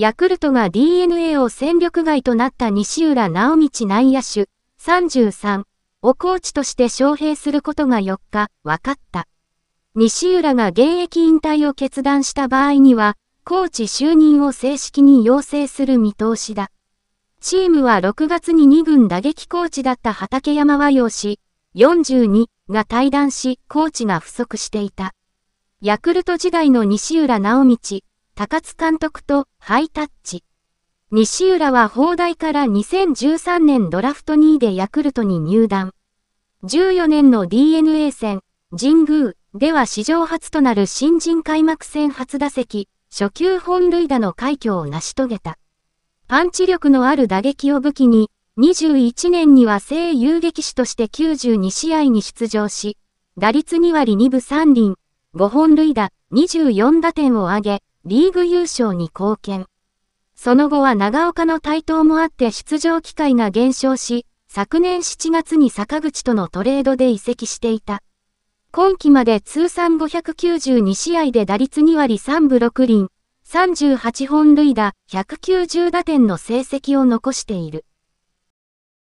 ヤクルトが DNA を戦力外となった西浦直道内野手33をコーチとして招聘することが4日分かった。西浦が現役引退を決断した場合には、コーチ就任を正式に要請する見通しだ。チームは6月に2軍打撃コーチだった畠山和洋氏42が退団し、コーチが不足していた。ヤクルト時代の西浦直道高津監督とハイタッチ。西浦は砲台から2013年ドラフト2位でヤクルトに入団。14年の DNA 戦、神宮では史上初となる新人開幕戦初打席、初級本塁打の快挙を成し遂げた。パンチ力のある打撃を武器に、21年には正遊撃手として92試合に出場し、打率2割2分3厘、5本塁打、24打点を挙げ、リーグ優勝に貢献。その後は長岡の台頭もあって出場機会が減少し、昨年7月に坂口とのトレードで移籍していた。今季まで通算592試合で打率2割3分6厘、38本塁打、190打点の成績を残している。